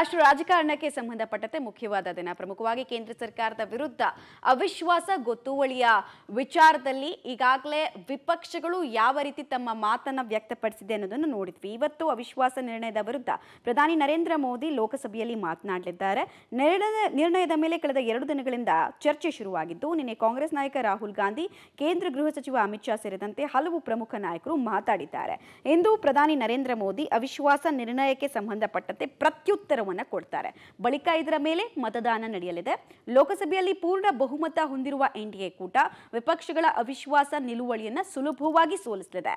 ರಾಷ್ಟ್ರ ರಾಜಕಾರಣಕ್ಕೆ ಸಂಬಂಧಪಟ್ಟಂತೆ ಮುಖ್ಯವಾದ ದಿನ ಪ್ರಮುಖವಾಗಿ ಕೇಂದ್ರ ಸರ್ಕಾರದ ವಿರುದ್ಧ ಅವಿಶ್ವಾಸ ಗೊತ್ತುವಳಿಯ ವಿಚಾರದಲ್ಲಿ ಈಗಾಗಲೇ ವಿಪಕ್ಷಗಳು ಯಾವ ರೀತಿ ತಮ್ಮ ಮಾತನ್ನ ವ್ಯಕ್ತಪಡಿಸಿದೆ ಅನ್ನೋದನ್ನು ನೋಡಿದ್ವಿ ಇವತ್ತು ಅವಿಶ್ವಾಸ ನಿರ್ಣಯದ ವಿರುದ್ಧ ಪ್ರಧಾನಿ ನರೇಂದ್ರ ಮೋದಿ ಲೋಕಸಭೆಯಲ್ಲಿ ಮಾತನಾಡಲಿದ್ದಾರೆ ನಿರ್ಣಯದ ಮೇಲೆ ಕಳೆದ ಎರಡು ದಿನಗಳಿಂದ ಚರ್ಚೆ ಶುರುವಾಗಿದ್ದು ನಿನ್ನೆ ಕಾಂಗ್ರೆಸ್ ನಾಯಕ ರಾಹುಲ್ ಗಾಂಧಿ ಕೇಂದ್ರ ಗೃಹ ಸಚಿವ ಅಮಿತ್ ಶಾ ಸೇರಿದಂತೆ ಹಲವು ಪ್ರಮುಖ ನಾಯಕರು ಮಾತಾಡಿದ್ದಾರೆ ಇಂದು ಪ್ರಧಾನಿ ನರೇಂದ್ರ ಮೋದಿ ಅವಿಶ್ವಾಸ ನಿರ್ಣಯಕ್ಕೆ ಸಂಬಂಧಪಟ್ಟಂತೆ ಪ್ರತ್ಯುತ್ತರ ಕೊಡ್ತಾರೆ ಬಳಿಕ ಇದರ ಮೇಲೆ ಮತದಾನ ನಡೆಯಲಿದೆ ಲೋಕಸಭೆಯಲ್ಲಿ ಪೂರ್ಣ ಬಹುಮತ ಹೊಂದಿರುವ ಎನ್ಡಿಎ ಕೂಟ ವಿಪಕ್ಷಗಳ ಅವಿಶ್ವಾಸ ನಿಲುವಳಿಯನ್ನು ಸುಲಭವಾಗಿ ಸೋಲಿಸಲಿದೆ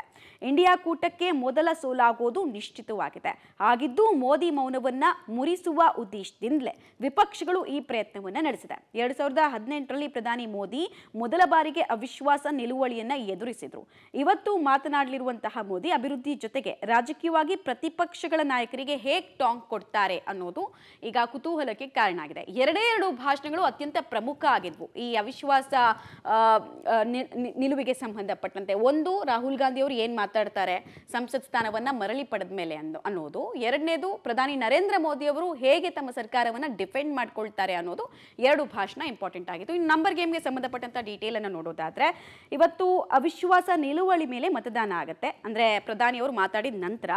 ಇಂಡಿಯಾ ಕೂಟಕ್ಕೆ ಮೊದಲ ಸೋಲಾಗುವುದು ನಿಶ್ಚಿತವಾಗಿದೆ ಹಾಗಿದ್ದು ಮೋದಿ ಮೌನವನ್ನ ಮುರಿಸುವ ಉದ್ದೇಶದಿಂದಲೇ ವಿಪಕ್ಷಗಳು ಈ ಪ್ರಯತ್ನವನ್ನು ನಡೆಸಿದೆ ಎರಡ್ ಸಾವಿರದ ಹದಿನೆಂಟರಲ್ಲಿ ಪ್ರಧಾನಿ ಮೋದಿ ಮೊದಲ ಬಾರಿಗೆ ಅವಿಶ್ವಾಸ ನಿಲುವಳಿಯನ್ನ ಎದುರಿಸಿದ್ರು ಇವತ್ತು ಮಾತನಾಡಲಿರುವಂತಹ ಮೋದಿ ಅಭಿವೃದ್ಧಿ ಜೊತೆಗೆ ರಾಜಕೀಯವಾಗಿ ಪ್ರತಿಪಕ್ಷಗಳ ನಾಯಕರಿಗೆ ಹೇಗೆ ಟಾಂಗ್ ಕೊಡ್ತಾರೆ ಅನ್ನೋ ಅನ್ನೋದು ಈಗ ಕುತೂಹಲಕ್ಕೆ ಕಾರಣ ಆಗಿದೆ ಎರಡೇ ಎರಡು ಭಾಷಣಗಳು ಅತ್ಯಂತ ಪ್ರಮುಖ ಆಗಿದ್ವು ಈ ಅವಿಶ್ವಾಸ ನಿಲುವಿಗೆ ಸಂಬಂಧಪಟ್ಟಂತೆ ಒಂದು ರಾಹುಲ್ ಗಾಂಧಿ ಅವರು ಏನು ಮಾತಾಡ್ತಾರೆ ಸಂಸತ್ ಸ್ಥಾನವನ್ನ ಮರಳಿ ಪಡೆದ ಮೇಲೆ ಅಂದು ಅನ್ನೋದು ಎರಡನೇದು ಪ್ರಧಾನಿ ನರೇಂದ್ರ ಮೋದಿ ಅವರು ಹೇಗೆ ತಮ್ಮ ಸರ್ಕಾರವನ್ನ ಡಿಫೆಂಡ್ ಮಾಡ್ಕೊಳ್ತಾರೆ ಅನ್ನೋದು ಎರಡು ಭಾಷಣ ಇಂಪಾರ್ಟೆಂಟ್ ಆಗಿತ್ತು ಇನ್ನು ನಂಬರ್ ಗೇಮ್ಗೆ ಸಂಬಂಧಪಟ್ಟಂತ ಡೀಟೇಲ್ ಅನ್ನು ನೋಡೋದಾದ್ರೆ ಇವತ್ತು ಅವಿಶ್ವಾಸ ನಿಲುವಳಿ ಮೇಲೆ ಮತದಾನ ಆಗುತ್ತೆ ಅಂದ್ರೆ ಪ್ರಧಾನಿ ಅವರು ಮಾತಾಡಿದ ನಂತರ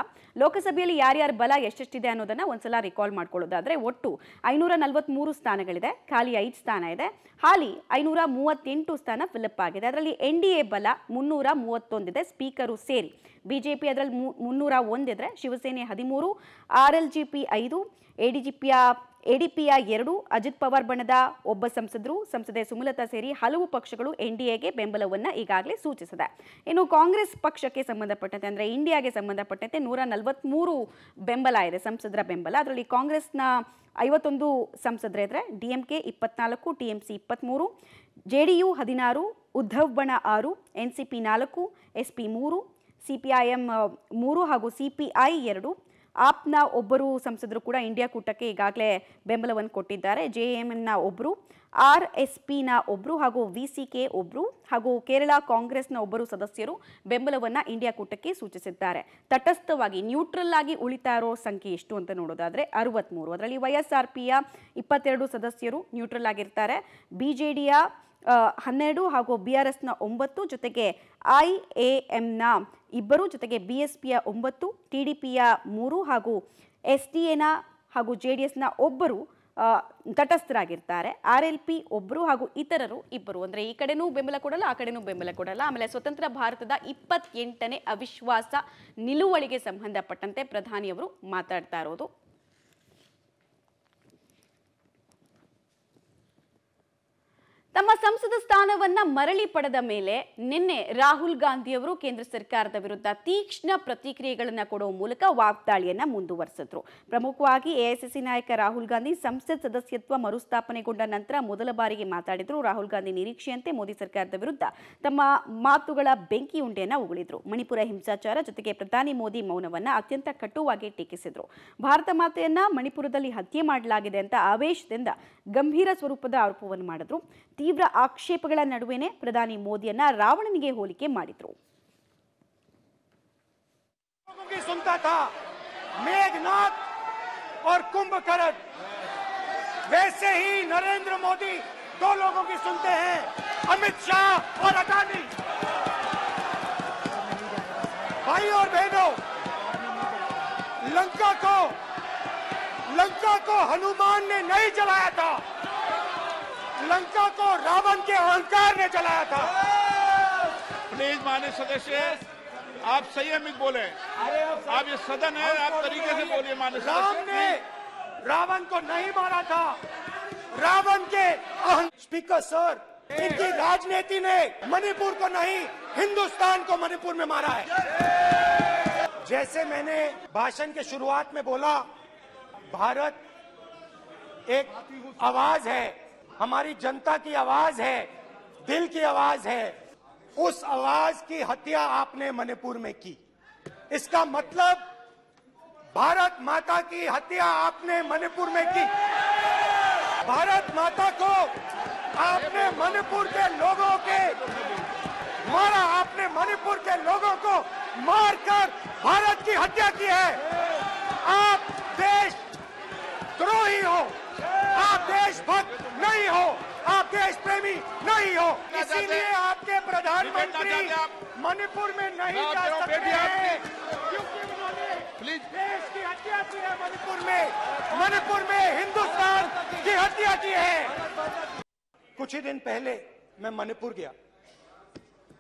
ಲೋಕಸಭೆಯಲ್ಲಿ ಯಾರ್ಯಾರ ಬಲ ಎಷ್ಟೆಷ್ಟಿದೆ ಅನ್ನೋದನ್ನ ಒಂದ್ಸಲ ರಿಕಾಲ್ ಮಾಡ್ಕೊಳ್ಳೋದಾದರೆ ಒಟ್ಟು ಐನೂರ ನಲವತ್ತ್ಮೂರು ಸ್ಥಾನಗಳಿದೆ ಖಾಲಿ ಐದು ಸ್ಥಾನ ಇದೆ ಹಾಲಿ ಐನೂರ ಮೂವತ್ತೆಂಟು ಸ್ಥಾನ ಫಿಲಪ್ ಆಗಿದೆ ಅದರಲ್ಲಿ ಎನ್ ಡಿ ಎ ಬಲ ಮುನ್ನೂರ ಮೂವತ್ತೊಂದಿದೆ ಸ್ಪೀಕರು ಸೇರಿ ಬಿಜೆಪಿ ಅದರಲ್ಲಿ ಮುನ್ನೂರ ಒಂದಿದ್ರೆ ಶಿವಸೇನೆ ಹದಿಮೂರು ಆರ್ ಎಲ್ ಜಿ ಪಿ ಐದು ಎ ಡಿ ಜಿ ಪಿಯ ಎಡಿಪಿಯ ಎರಡು ಅಜಿತ್ ಪವಾರ್ ಬಣದ ಒಬ್ಬ ಸಂಸದರು ಸಂಸದೆ ಸುಮಲತಾ ಸೇರಿ ಹಲವು ಪಕ್ಷಗಳು ಎನ್ಡಿಎಗೆ ಬೆಂಬಲವನ್ನು ಈಗಾಗಲೇ ಸೂಚಿಸಿದೆ ಇನ್ನು ಕಾಂಗ್ರೆಸ್ ಪಕ್ಷಕ್ಕೆ ಸಂಬಂಧಪಟ್ಟಂತೆ ಅಂದರೆ ಇಂಡಿಯಾಗೆ ಸಂಬಂಧಪಟ್ಟಂತೆ ನೂರ ನಲವತ್ತ್ಮೂರು ಬೆಂಬಲ ಇದೆ ಸಂಸದರ ಬೆಂಬಲ ಅದರಲ್ಲಿ ಕಾಂಗ್ರೆಸ್ನ ಐವತ್ತೊಂದು ಇದ್ದರೆ ಡಿ ಎಂ ಕೆ ಇಪ್ಪತ್ನಾಲ್ಕು ಟಿ ಎಂ ಸಿ ಇಪ್ಪತ್ತ್ಮೂರು ಜೆ ಡಿ ಯು ಹದಿನಾರು ಉದ್ಧವ್ ಬಣ ಆರು ಎನ್ ಸಿ ಪಿ ನಾಲ್ಕು ಎಸ್ ಪಿ ಮೂರು ಸಿ ಪಿ ಐ ಎಂ ಮೂರು ಹಾಗೂ ಸಿ ಪಿ ಐ ಎರಡು ಆಪ್ನ ಒಬ್ಬರು ಸಂಸದರು ಕೂಡ ಇಂಡಿಯಾ ಕೂಟಕ್ಕೆ ಈಗಾಗಲೇ ಬೆಂಬಲವನ್ನು ಕೊಟ್ಟಿದ್ದಾರೆ ಜೆ ಎಮ್ ಎಮ್ನ ಒಬ್ಬರು ಆರ್ ಎಸ್ ಪಿನ ಒಬ್ಬರು ಹಾಗೂ ವಿ ಸಿ ಕೆ ಒಬ್ಬರು ಹಾಗೂ ಕೇರಳ ಕಾಂಗ್ರೆಸ್ನ ಒಬ್ಬರು ಸದಸ್ಯರು ಬೆಂಬಲವನ್ನು ಇಂಡಿಯಾ ಕೂಟಕ್ಕೆ ಸೂಚಿಸಿದ್ದಾರೆ ತಟಸ್ಥವಾಗಿ ನ್ಯೂಟ್ರಲ್ ಆಗಿ ಉಳಿತಾ ಇರೋ ಸಂಖ್ಯೆ ಎಷ್ಟು ಅಂತ ನೋಡೋದಾದರೆ ಅರವತ್ತ್ಮೂರು ಅದರಲ್ಲಿ ವೈ ಎಸ್ ಆರ್ ಪಿಯ ಇಪ್ಪತ್ತೆರಡು ಸದಸ್ಯರು ನ್ಯೂಟ್ರಲ್ ಆಗಿರ್ತಾರೆ ಬಿ ಜೆ ಡಿಯ ಹನ್ನೆರಡು ಹಾಗೂ ಬಿ ಆರ್ ಎಸ್ನ ಒಂಬತ್ತು ಜೊತೆಗೆ ಐ ಎ ಎಂನ ಇಬ್ಬರು ಜೊತೆಗೆ ಬಿ ಎಸ್ ಪಿಯ ಒಂಬತ್ತು ಟಿ ಡಿ ಪಿಯ ಮೂರು ಹಾಗೂ ಎಸ್ ಡಿ ಎನ ಹಾಗೂ ಜೆ ಡಿ ಎಸ್ನ ಒಬ್ಬರು ತಟಸ್ಥರಾಗಿರ್ತಾರೆ ಆರ್ ಎಲ್ ಪಿ ಒಬ್ಬರು ಹಾಗೂ ಇತರರು ಇಬ್ಬರು ಅಂದರೆ ಈ ಕಡೆನೂ ಬೆಂಬಲ ಕೊಡಲ್ಲ ಆ ಕಡೆನೂ ಬೆಂಬಲ ಕೊಡಲ್ಲ ಆಮೇಲೆ ಸ್ವತಂತ್ರ ಭಾರತದ ಇಪ್ಪತ್ತೆಂಟನೇ ಅವಿಶ್ವಾಸ ನಿಲುವಳಿಗೆ ಸಂಬಂಧಪಟ್ಟಂತೆ ಪ್ರಧಾನಿಯವರು ಮಾತಾಡ್ತಾ ಇರೋದು ತಮ್ಮ ಸಂಸದ ಸ್ಥಾನವನ್ನ ಮರಳಿ ಪಡೆದ ಮೇಲೆ ನಿನ್ನೆ ರಾಹುಲ್ ಗಾಂಧಿಯವರು ಕೇಂದ್ರ ಸರ್ಕಾರದ ವಿರುದ್ಧ ತೀಕ್ಷ್ಣ ಪ್ರತಿಕ್ರಿಯೆಗಳನ್ನು ಕೊಡುವ ಮೂಲಕ ವಾಗ್ದಾಳಿಯನ್ನ ಮುಂದುವರೆಸಿದ್ರು ಪ್ರಮುಖವಾಗಿ ಎಐಸಿಸಿ ನಾಯಕ ರಾಹುಲ್ ಗಾಂಧಿ ಸಂಸತ್ ಸದಸ್ಯತ್ವ ಮರುಸ್ಥಾಪನೆಗೊಂಡ ನಂತರ ಮೊದಲ ಬಾರಿಗೆ ಮಾತಾಡಿದ್ರು ರಾಹುಲ್ ಗಾಂಧಿ ನಿರೀಕ್ಷೆಯಂತೆ ಮೋದಿ ಸರ್ಕಾರದ ವಿರುದ್ಧ ತಮ್ಮ ಮಾತುಗಳ ಬೆಂಕಿ ಉಂಡೆಯನ್ನ ಉಗುಳಿದ್ರು ಮಣಿಪುರ ಹಿಂಸಾಚಾರ ಜೊತೆಗೆ ಪ್ರಧಾನಿ ಮೋದಿ ಮೌನವನ್ನ ಅತ್ಯಂತ ಕಟುವಾಗಿ ಟೀಕಿಸಿದ್ರು ಭಾರತ ಮಾತೆಯನ್ನ ಮಣಿಪುರದಲ್ಲಿ ಹತ್ಯೆ ಮಾಡಲಾಗಿದೆ ಅಂತ ಆವೇಶದಿಂದ ಗಂಭೀರ ಸ್ವರೂಪದ ಆರೋಪವನ್ನು ಮಾಡಿದ್ರು ತೀವ್ರ ಆಕ್ಷೇಪಗಳ ನಡುವೆನೇ ಪ್ರಧಾನಿ ಮೋದಿಯನ್ನ सुनता था मेघनाथ और कुंभकर्ण वैसे ही नरेंद्र मोदी दो लोगों की सुनते हैं अमित शाह और अडानी भाई और बहनों लंका को लंका को हनुमान ने नहीं जलाया था लंका को रावण के अहंकार ने जलाया था प्लीज माने सदस्य आप संयमित बोले आप ये सदन है आप तरीके से बोलिए माने राम ने रावण को नहीं मारा था रावण के स्पीकर सर इनकी राजनीति ने मणिपुर को नहीं हिंदुस्तान को मणिपुर में मारा है जैसे मैंने भाषण के शुरुआत में बोला भारत एक आवाज है हमारी जनता की आवाज है दिल की आवाज है उस आवाज की हत्या आपने मणिपुर में की इसका मतलब भारत माता की हत्या आपने मणिपुर में की भारत माता को आपने मणिपुर के लोगों के मारा आपने मणिपुर के लोगों को मारकर भारत की हत्या की है आप देश द्रोही हो देशभक्त नहीं हो आप देश प्रेमी नहीं हो इसीलिए आपके प्रधानमंत्री मणिपुर में नहीं जा सकते क्योंकि उन्होंने देश की हत्या की है मणिपुर में मणिपुर में हिंदुस्तान की हत्या की है कुछ ही दिन पहले मैं मणिपुर गया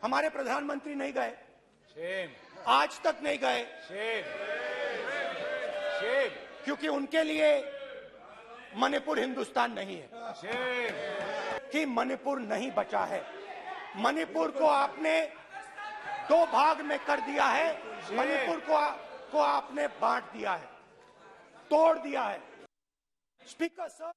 हमारे प्रधानमंत्री नहीं गए आज तक नहीं गए क्योंकि उनके लिए मणिपुर हिंदुस्तान नहीं है कि मणिपुर नहीं बचा है मणिपुर को आपने दो भाग में कर दिया है मणिपुर को आ, को आपने बांट दिया है तोड़ दिया है स्पीकर सर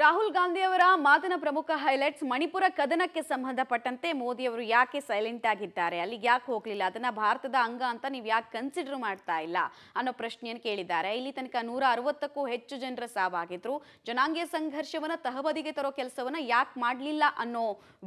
ರಾಹುಲ್ ಗಾಂಧಿ ಅವರ ಮಾತಿನ ಪ್ರಮುಖ ಹೈಲೈಟ್ಸ್ ಮಣಿಪುರ ಕದನಕ್ಕೆ ಸಂಬಂಧಪಟ್ಟಂತೆ ಮೋದಿ ಅವರು ಯಾಕೆ ಸೈಲೆಂಟ್ ಆಗಿದ್ದಾರೆ ಅಲ್ಲಿಗೆ ಯಾಕೆ ಹೋಗಲಿಲ್ಲ ಅದನ್ನ ಭಾರತದ ಅಂಗ ಅಂತ ನೀವು ಯಾಕೆ ಕನ್ಸಿಡರ್ ಮಾಡ್ತಾ ಇಲ್ಲ ಅನ್ನೋ ಪ್ರಶ್ನೆಯನ್ನು ಕೇಳಿದ್ದಾರೆ ಇಲ್ಲಿ ತನಕ ನೂರ ಅರವತ್ತಕ್ಕೂ ಹೆಚ್ಚು ಜನರ ಸಾವಾಗಿದ್ರು ಜನಾಂಗೀಯ ಸಂಘರ್ಷವನ್ನ ತಹಬದಿಗೆ ತರೋ ಕೆಲಸವನ್ನ ಯಾಕೆ ಮಾಡಲಿಲ್ಲ ಅನ್ನೋ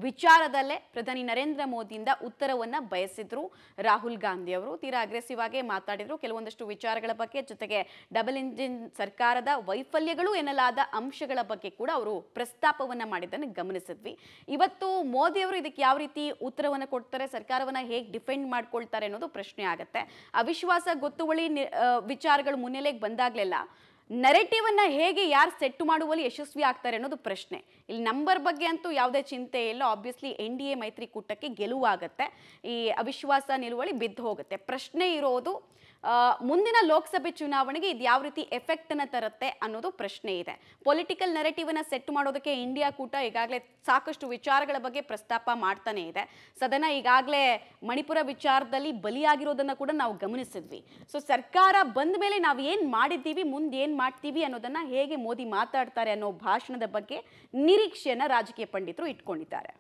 ವಿಚಾರದಲ್ಲೇ ಪ್ರಧಾನಿ ನರೇಂದ್ರ ಮೋದಿಯಿಂದ ಉತ್ತರವನ್ನ ಬಯಸಿದ್ರು ರಾಹುಲ್ ಗಾಂಧಿ ಅವರು ತೀರಾ ಅಗ್ರೆಸಿವ್ ಆಗಿ ಮಾತಾಡಿದ್ರು ಕೆಲವೊಂದಷ್ಟು ವಿಚಾರಗಳ ಬಗ್ಗೆ ಜೊತೆಗೆ ಡಬಲ್ ಇಂಜಿನ್ ಸರ್ಕಾರದ ವೈಫಲ್ಯಗಳು ಎನ್ನಲಾದ ಅಂಶಗಳ ಬಗ್ಗೆ ಕೂಡ ಅವರು ಪ್ರಸ್ತಾಪವನ್ನ ಮಾಡಿದ್ದನ್ನು ಗಮನಿಸಿದ್ವಿ ಇವತ್ತು ಮೋದಿ ಅವರು ಇದಕ್ಕೆ ಯಾವ ರೀತಿ ಉತ್ತರವನ್ನ ಕೊಡ್ತಾರೆ ಸರ್ಕಾರವನ್ನ ಹೇಗೆ ಡಿಫೆಂಡ್ ಮಾಡ್ಕೊಳ್ತಾರೆ ಅನ್ನೋದು ಪ್ರಶ್ನೆ ಆಗುತ್ತೆ ಅವಿಶ್ವಾಸ ಗೊತ್ತುವಳಿ ವಿಚಾರಗಳು ಮುನ್ನೆಲೆಗೆ ಬಂದಾಗ್ಲೆಲ್ಲ ಅನ್ನ ಹೇಗೆ ಯಾರು ಸೆಟ್ ಮಾಡುವಲ್ಲಿ ಯಶಸ್ವಿ ಆಗ್ತಾರೆ ಅನ್ನೋದು ಪ್ರಶ್ನೆ ಇಲ್ಲಿ ನಂಬರ್ ಬಗ್ಗೆ ಅಂತೂ ಯಾವುದೇ ಚಿಂತೆ ಇಲ್ಲ ಆಬ್ವಿಯಸ್ಲಿ ಎನ್ ಡಿ ಎ ಮೈತ್ರಿಕೂಟಕ್ಕೆ ಗೆಲುವಾಗುತ್ತೆ ಈ ಅವಿಶ್ವಾಸ ನಿಲುವಳಿ ಬಿದ್ದು ಹೋಗುತ್ತೆ ಪ್ರಶ್ನೆ ಇರೋದು ಮುಂದಿನ ಲೋಕಸಭೆ ಚುನಾವಣೆಗೆ ಇದು ಯಾವ ರೀತಿ ಎಫೆಕ್ಟನ್ನು ತರುತ್ತೆ ಅನ್ನೋದು ಪ್ರಶ್ನೆ ಇದೆ ಪೊಲಿಟಿಕಲ್ ಅನ್ನ ಸೆಟ್ ಮಾಡೋದಕ್ಕೆ ಇಂಡಿಯಾ ಕೂಟ ಈಗಾಗಲೇ ಸಾಕಷ್ಟು ವಿಚಾರಗಳ ಬಗ್ಗೆ ಪ್ರಸ್ತಾಪ ಮಾಡ್ತಾನೆ ಇದೆ ಸದನ ಈಗಾಗಲೇ ಮಣಿಪುರ ವಿಚಾರದಲ್ಲಿ ಬಲಿಯಾಗಿರೋದನ್ನು ಕೂಡ ನಾವು ಗಮನಿಸಿದ್ವಿ ಸೊ ಸರ್ಕಾರ ಬಂದ ಮೇಲೆ ನಾವು ಏನು ಮಾಡಿದ್ದೀವಿ ಮುಂದೆ ಮಾಡ್ತೀವಿ ಅನ್ನೋದನ್ನ ಹೇಗೆ ಮೋದಿ ಮಾತಾಡ್ತಾರೆ ಅನ್ನೋ ಭಾಷಣದ ಬಗ್ಗೆ ನಿರೀಕ್ಷೆಯನ್ನ ರಾಜಕೀಯ ಪಂಡಿತರು ಇಟ್ಕೊಂಡಿದ್ದಾರೆ